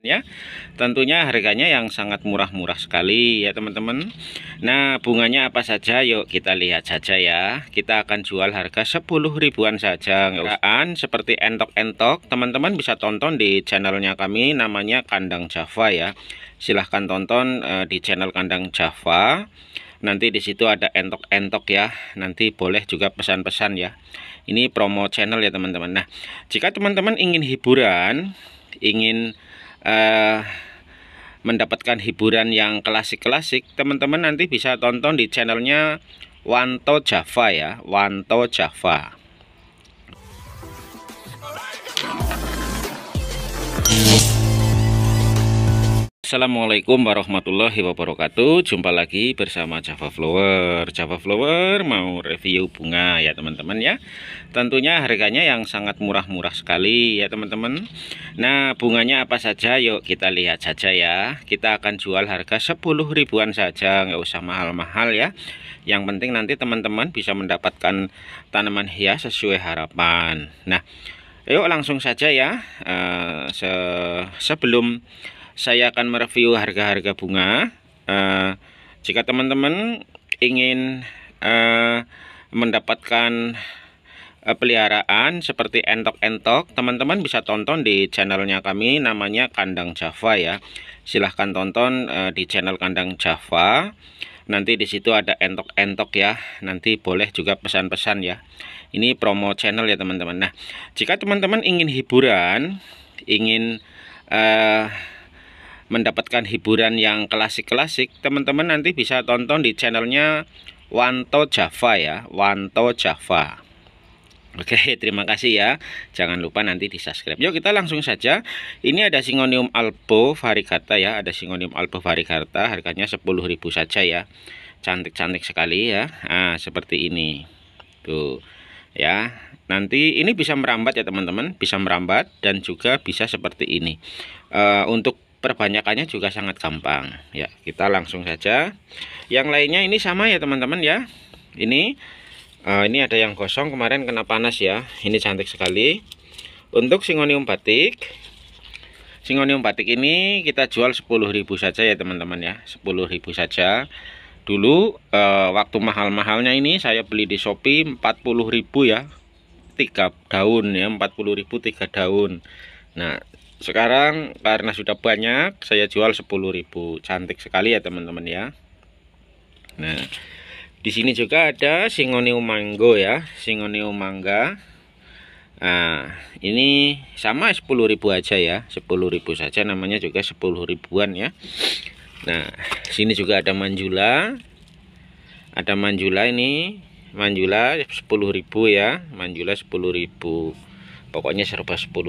ya tentunya harganya yang sangat murah-murah sekali ya teman-teman nah bunganya apa saja yuk kita lihat saja ya kita akan jual harga 10 ribuan saja ya. seperti entok-entok teman-teman bisa tonton di channelnya kami namanya kandang java ya silahkan tonton uh, di channel kandang java nanti di situ ada entok-entok ya nanti boleh juga pesan-pesan ya ini promo channel ya teman-teman nah jika teman-teman ingin hiburan ingin uh, mendapatkan hiburan yang klasik-klasik, teman-teman nanti bisa tonton di channelnya Wanto Java ya, Wanto Java. Assalamualaikum warahmatullahi wabarakatuh Jumpa lagi bersama Java Flower Java Flower mau review bunga ya teman-teman ya Tentunya harganya yang sangat murah-murah sekali ya teman-teman Nah bunganya apa saja yuk kita lihat saja ya Kita akan jual harga 10 ribuan saja nggak usah mahal-mahal ya Yang penting nanti teman-teman bisa mendapatkan tanaman hias sesuai harapan Nah yuk langsung saja ya uh, se Sebelum saya akan mereview harga-harga bunga uh, jika teman-teman ingin uh, mendapatkan uh, peliharaan seperti entok-entok teman-teman bisa tonton di channelnya kami namanya kandang java ya silahkan tonton uh, di channel kandang java nanti di situ ada entok-entok ya nanti boleh juga pesan-pesan ya ini promo channel ya teman-teman nah jika teman-teman ingin hiburan ingin uh, mendapatkan hiburan yang klasik-klasik, teman-teman nanti bisa tonton di channelnya Wanto Java ya, Wanto Java. Oke, terima kasih ya. Jangan lupa nanti di-subscribe. Yuk kita langsung saja. Ini ada Singonium albo varigata ya, ada Singonium albo varigata, harganya 10.000 saja ya. Cantik-cantik sekali ya. Nah, seperti ini. Tuh. Ya, nanti ini bisa merambat ya teman-teman, bisa merambat dan juga bisa seperti ini. Uh, untuk perbanyakannya juga sangat gampang ya kita langsung saja yang lainnya ini sama ya teman-teman ya ini uh, ini ada yang kosong kemarin kena panas ya ini cantik sekali untuk singonium batik singonium batik ini kita jual 10.000 saja ya teman-teman ya 10.000 saja dulu uh, waktu mahal-mahalnya ini saya beli di Shopee 40.000 ya tiga daun ya 40.000 tiga daun Nah sekarang karena sudah banyak saya jual 10.000 cantik sekali ya teman-teman ya nah di sini juga ada singonium mango ya singonium mangga nah ini sama 10.000 aja ya 10.000 saja namanya juga 10 ribuan ya nah sini juga ada manjula ada manjula ini manjula 10.000 ya manjula 10.000 pokoknya serba 10.000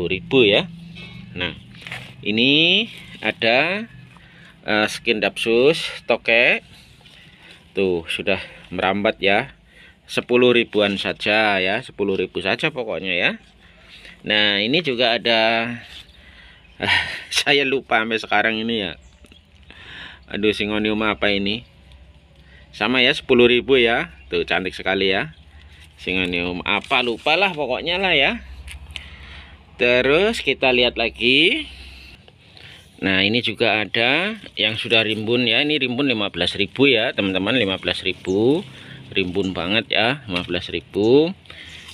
ya nah ini ada uh, skin dapsus toke tuh sudah merambat ya 10 ribuan saja ya 10 ribu saja pokoknya ya nah ini juga ada eh, saya lupa sampai sekarang ini ya aduh singonium apa ini sama ya 10 ribu ya tuh cantik sekali ya singonium apa lupalah pokoknya lah ya terus kita lihat lagi nah ini juga ada yang sudah rimbun ya ini rimbun 15.000 ya teman-teman 15.000 rimbun banget ya 15.000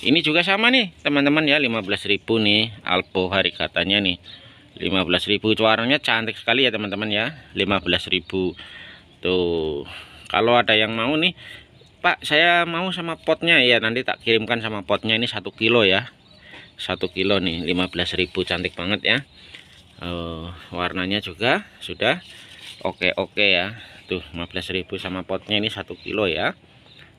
ini juga sama nih teman-teman ya 15.000 nih Alpo hari katanya nih 15.000 warnanya cantik sekali ya teman-teman ya 15.000 tuh kalau ada yang mau nih Pak saya mau sama potnya ya nanti tak kirimkan sama potnya ini satu kilo ya 1 kilo nih 15.000 cantik banget ya uh, warnanya juga sudah oke oke ya tuh 15.000 sama potnya ini 1 kilo ya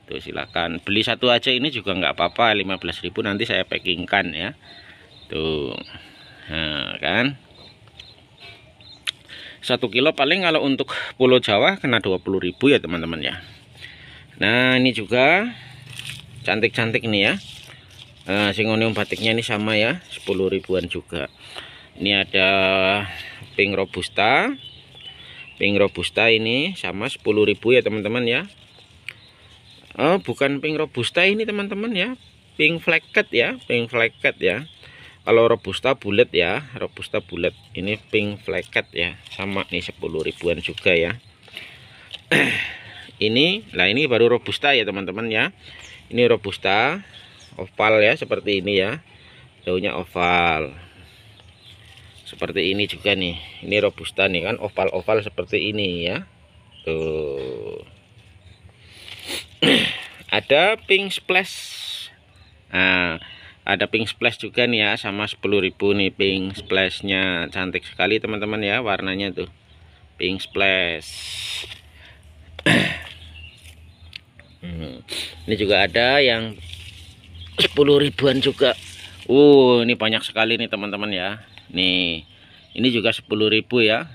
tuh silakan beli satu aja ini juga nggak apa-apa 15.000 nanti saya packingkan ya tuh nah, kan satu kilo paling kalau untuk pulau Jawa kena 20.000 ya teman-teman ya Nah ini juga cantik-cantik nih ya nah, eh, singonium batiknya ini sama ya 10 ribuan juga ini ada pink robusta pink robusta ini sama 10 ribu ya teman-teman ya Oh bukan pink robusta ini teman-teman ya pink flecked ya pink flecked ya kalau robusta bulat ya robusta bulat ini pink flecked ya sama nih 10 ribuan juga ya ini lah ini baru robusta ya teman-teman ya ini robusta oval ya seperti ini ya daunnya oval seperti ini juga nih ini robusta nih kan oval-oval seperti ini ya tuh ada pink splash nah ada pink splash juga nih ya sama 10.000 nih pink splashnya cantik sekali teman-teman ya warnanya tuh pink splash hmm. ini juga ada yang 10 ribuan juga uh ini banyak sekali nih teman-teman ya nih ini juga 10 ribu ya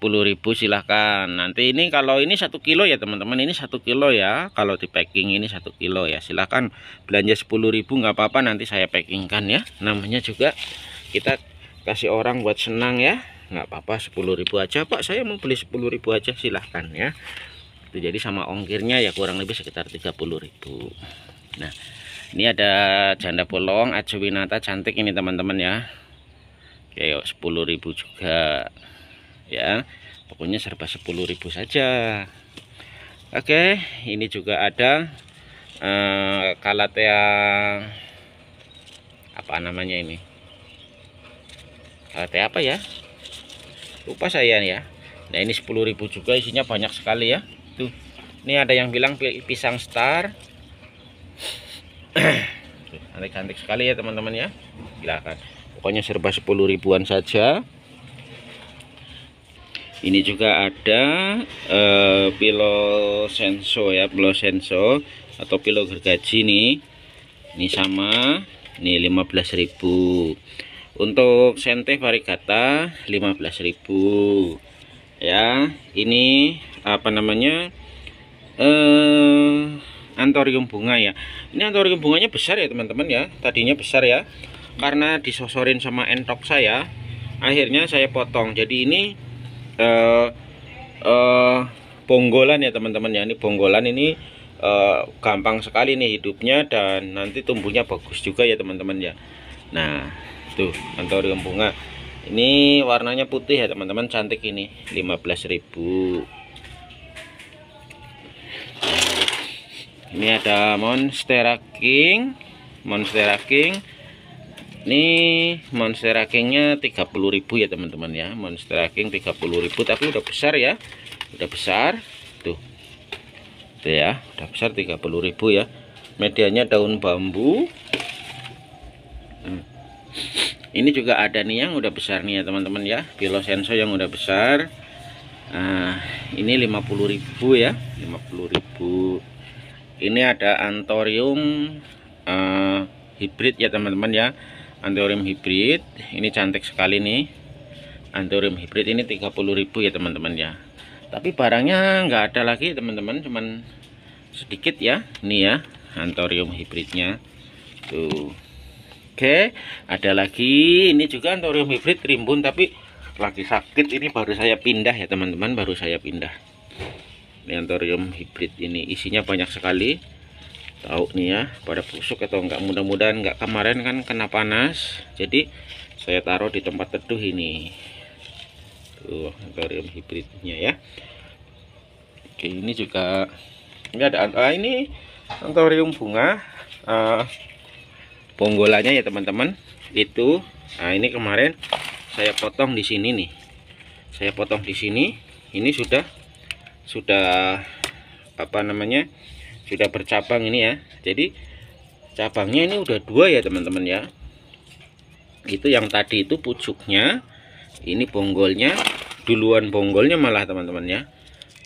10 ribu silahkan nanti ini kalau ini satu kilo ya teman-teman ini satu kilo ya kalau di packing ini satu kilo ya silahkan belanja 10 ribu nggak apa-apa nanti saya packingkan ya namanya juga kita kasih orang buat senang ya nggak apa-apa ribu aja Pak saya mau beli ribu aja silahkan ya itu jadi sama ongkirnya ya kurang lebih sekitar ribu. nah ini ada janda bolong winata cantik ini teman-teman ya oke 10.000 juga ya pokoknya serba 10.000 saja oke ini juga ada eh, kalatea apa namanya ini kalatea apa ya lupa saya ya nah ini 10.000 juga isinya banyak sekali ya tuh ini ada yang bilang pisang star cantik cantik sekali ya teman-teman ya. Silakan. Pokoknya serba 10 ribuan saja. Ini juga ada uh, eh, pilo senso ya, pilo senso atau pilo gergaji nih. Ini sama, ini 15.000. Untuk sente varigata 15.000. Ya, ini apa namanya? eh antorium bunga ya ini antorium bunganya besar ya teman-teman ya tadinya besar ya karena disosorin sama entok saya akhirnya saya potong jadi ini eh, eh, bonggolan ya teman-teman ya ini bonggolan ini eh, gampang sekali nih hidupnya dan nanti tumbuhnya bagus juga ya teman-teman ya nah tuh antorium bunga ini warnanya putih ya teman-teman cantik ini 15.000 ini ada monstera king monstera king ini monstera kingnya 30.000 ya teman-teman ya monstera king 30.000 tapi udah besar ya udah besar tuh tuh ya udah besar 30.000 ya medianya daun bambu hmm. ini juga ada nih yang udah besar nih ya teman-teman ya kilo senso yang udah besar Nah, ini 50.000 ya. 50.000 ini ada antorium uh, hibrid ya teman-teman ya antorium hibrid ini cantik sekali nih antorium hibrid ini 30.000 ya teman-teman ya tapi barangnya nggak ada lagi teman-teman cuman sedikit ya ini ya antorium hibridnya tuh oke ada lagi ini juga antorium hibrid rimbun tapi lagi sakit ini baru saya pindah ya teman-teman baru saya pindah neantarium hibrid ini isinya banyak sekali tahu nih ya pada busuk atau enggak mudah-mudahan enggak kemarin kan kena panas jadi saya taruh di tempat teduh ini tuh aquarium hibridnya ya oke ini juga ini ada ah, ini aquarium bunga uh, ah, bonggolanya ya teman-teman itu nah ini kemarin saya potong di sini nih saya potong di sini ini sudah sudah apa namanya sudah bercabang ini ya jadi cabangnya ini udah dua ya teman-teman ya itu yang tadi itu pucuknya ini bonggolnya duluan bonggolnya malah teman-teman ya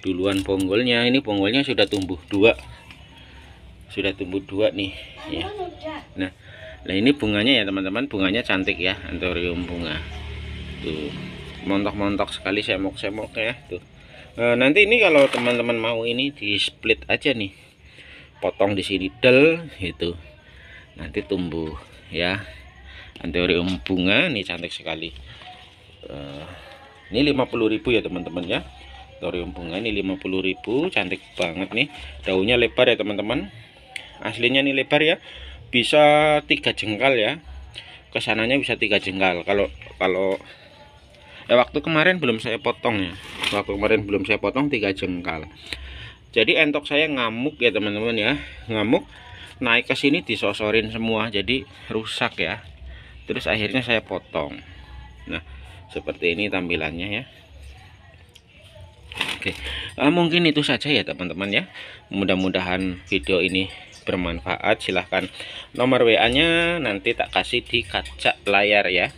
duluan bonggolnya ini bonggolnya sudah tumbuh dua sudah tumbuh dua nih ya nah nah ini bunganya ya teman-teman bunganya cantik ya antorium bunga tuh montok-montok sekali semok-semok ya tuh Eh, nanti ini kalau teman-teman mau ini di split aja nih. Potong di sini del itu Nanti tumbuh ya. Anterium bunga nih cantik sekali. Uh, ini ribu ya teman-teman ya. Anterium bunga ini ribu cantik banget nih. Daunnya lebar ya teman-teman. Aslinya ini lebar ya. Bisa tiga jengkal ya. Kesananya bisa tiga jengkal. Kalau kalau eh, waktu kemarin belum saya potong ya waktu kemarin belum saya potong tiga jengkal jadi entok saya ngamuk ya teman-teman ya ngamuk naik ke sini disosorin semua jadi rusak ya terus akhirnya saya potong nah seperti ini tampilannya ya Oke, eh, mungkin itu saja ya teman-teman ya. Mudah-mudahan video ini bermanfaat. Silahkan nomor WA-nya nanti tak kasih di kaca layar ya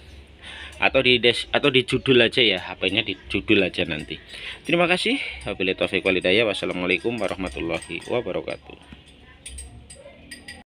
atau di des, atau di judul aja ya HP-nya di judul aja nanti terima kasih wabillahi taufiq walhidayah wassalamualaikum warahmatullahi wabarakatuh